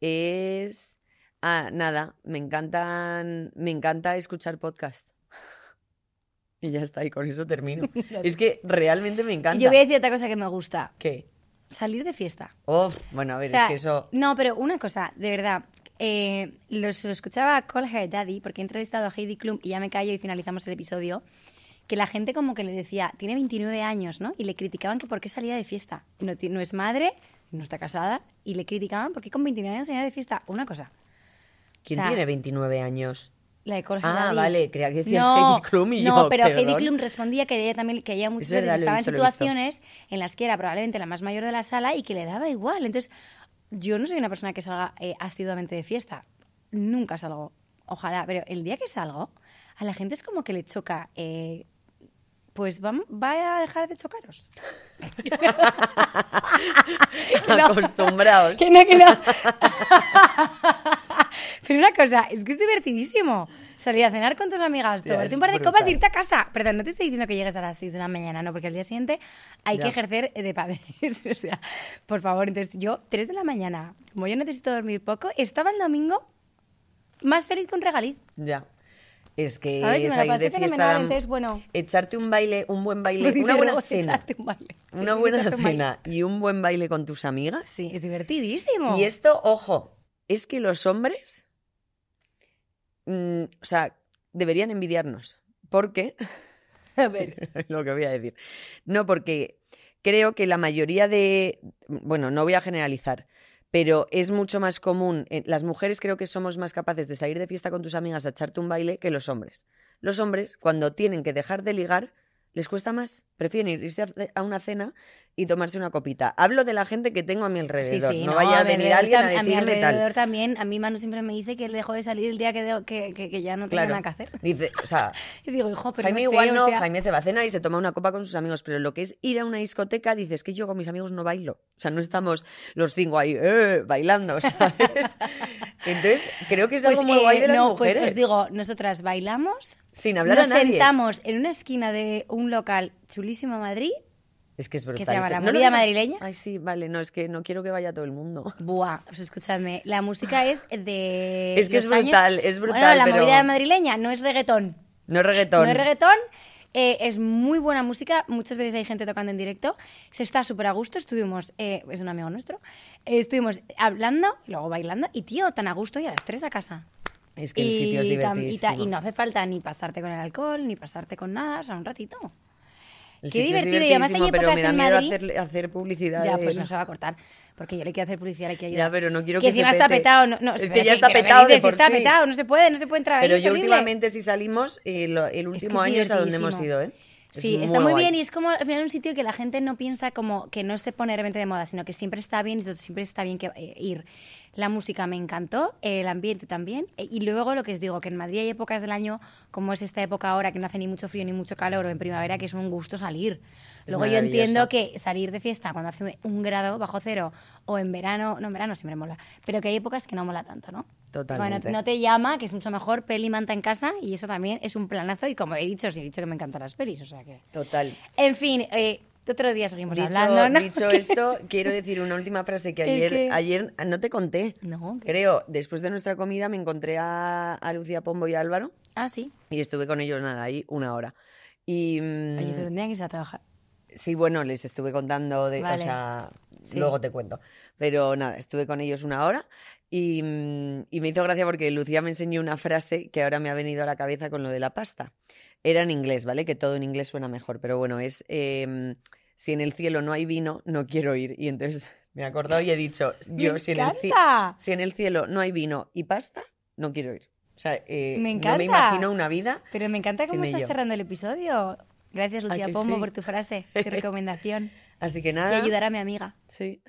es... Ah, nada, me encantan, me encanta escuchar podcast. y ya está, y con eso termino. es que realmente me encanta. Yo voy a decir otra cosa que me gusta. ¿Qué? Salir de fiesta. Oh, bueno, a ver, es que eso... No, pero una cosa, de verdad, eh, lo, escuchaba Call Her Daddy, porque he entrevistado a Heidi Klum y ya me callo y finalizamos el episodio, que la gente como que le decía, tiene 29 años, ¿no? Y le criticaban que por qué salía de fiesta. No, no es madre, no está casada, y le criticaban porque con 29 años se de fiesta. Una cosa. ¿Quién tiene 29 años? La de Ah, vale, creía que decías no, Heidi Klum y No, pero Heidi Klum respondía que ella también, que ella muchas estaba en situaciones en las que era probablemente la más mayor de la sala y que le daba igual. Entonces, yo no soy una persona que salga eh, asiduamente de fiesta. Nunca salgo. Ojalá, pero el día que salgo, a la gente es como que le choca eh, pues va, a dejar de chocaros. Acostumbrados. Que no, que no. Pero una cosa, es que es divertidísimo salir a cenar con tus amigas, tomarte un par de copas e irte a casa. Perdón, no te estoy diciendo que llegues a las 6 de la mañana, no, porque al día siguiente hay que ejercer de padres. o sea, por favor, entonces yo, 3 de la mañana, como yo necesito dormir poco, estaba el domingo más feliz que un regaliz. Ya. Es que es bueno. Echarte un baile, un buen baile, una buena cena. una buena cena y un buen baile con tus amigas. Sí, es divertidísimo. Y esto, ojo, es que los hombres, mm, o sea, deberían envidiarnos. Porque, a ver, lo que voy a decir. No, porque creo que la mayoría de, bueno, no voy a generalizar, pero es mucho más común, eh, las mujeres creo que somos más capaces de salir de fiesta con tus amigas a echarte un baile que los hombres. Los hombres, cuando tienen que dejar de ligar, les cuesta más. Prefieren irse a una cena y tomarse una copita. Hablo de la gente que tengo a mi alrededor. no, vaya a, venir alguien a, decirme a mi alrededor también. A mi mano siempre me dice que dejo de salir el día que, ya no tiene nada que hacer. y digo, hijo, pero Jaime no Jaime se va a cenar y se toma una copa con sus amigos. Pero lo que es ir a una discoteca, dices que yo con mis amigos no bailo. O sea, no estamos los cinco ahí eh, bailando, ¿sabes? Entonces, creo que es algo pues, muy guay de eh, las no, pues, mujeres. Pues os digo, nosotras bailamos. Sin hablar nos a nadie. sentamos en una esquina de un local chulísimo a Madrid. Es que es brutal. Que se llama La Movida Madrileña. Ay, sí, vale, no, es que no quiero que vaya todo el mundo. Buah, pues escúchame. la música es de. Es que es brutal, es brutal. Bueno, la Movida Madrileña No es reggaetón. No es reggaetón. No es reggaetón eh, es muy buena música, muchas veces hay gente tocando en directo, se está súper a gusto, estuvimos, eh, es un amigo nuestro, eh, estuvimos hablando luego bailando y tío, tan a gusto y a las tres a casa. Es que el sitio es Y, y, no hace falta ni pasarte con el alcohol, ni pasarte con nada, o sea, un ratito. El Qué divertido. Y además ayer pero me da en miedo Madrid... hacer, hacer publicidad. Ya, pues no se va a cortar. Porque yo le quiero hacer publicidad, le quiero ayudar. Ya, pero no quiero que, que se pete. está petado. No, no, es que ya está petado de por está petado, no se puede, no se puede entrar. Pero yo últimamente si salimos, eh, el, último año es a donde hemos ido, ¿eh? sí, está muy bien y es como al final un sitio que la gente no piensa como que no se pone realmente de moda, sino que siempre está bien y siempre está bien que, eh, ir. La música me encantó, el ambiente también. E, y luego lo que os digo, que en Madrid hay épocas del año, como es esta época ahora, que no hace ni mucho frío ni mucho calor, o en primavera, que es un gusto salir. luego yo entiendo que salir de fiesta cuando hace un grado bajo cero, o en verano, no, en verano siempre mola, pero que hay épocas que no mola tanto, ¿no? Totalmente. Cuando no te llama, que es mucho mejor, peli manta en casa, y eso también es un planazo. Y como he dicho, os he dicho que me encantan las pelis, o sea que. Total. En fin, eh, otro día seguimos dicho, hablando. ¿no? Dicho esto, quiero decir una última frase que ayer, ayer no te conté. No. Creo, después de nuestra comida me encontré a, Lucía Pombo y a Álvaro. Ah, sí. Y estuve con ellos nada, ahí una hora. Y, te mm, tendrían que irse a trabajar. Sí, bueno, les estuve contando de. O sea, luego te cuento. Pero nada, estuve con ellos una hora y, mm, y me hizo gracia porque Lucía me enseñó una frase que ahora me ha venido a la cabeza con lo de la pasta. Era en inglés, ¿vale? Que todo en inglés suena mejor, pero bueno, es em, si en el cielo no hay vino, no quiero ir. Y entonces me he acordado y he dicho, yo si en, el si en el cielo no hay vino y pasta, no quiero ir. O sea, eh, me encanta. no me imagino una vida. Pero me encanta cómo estás cerrando el episodio. Gracias, Lucía Pombo, por tu frase, tu recomendación. Así que nada. Y ayudar a mi amiga. Sí.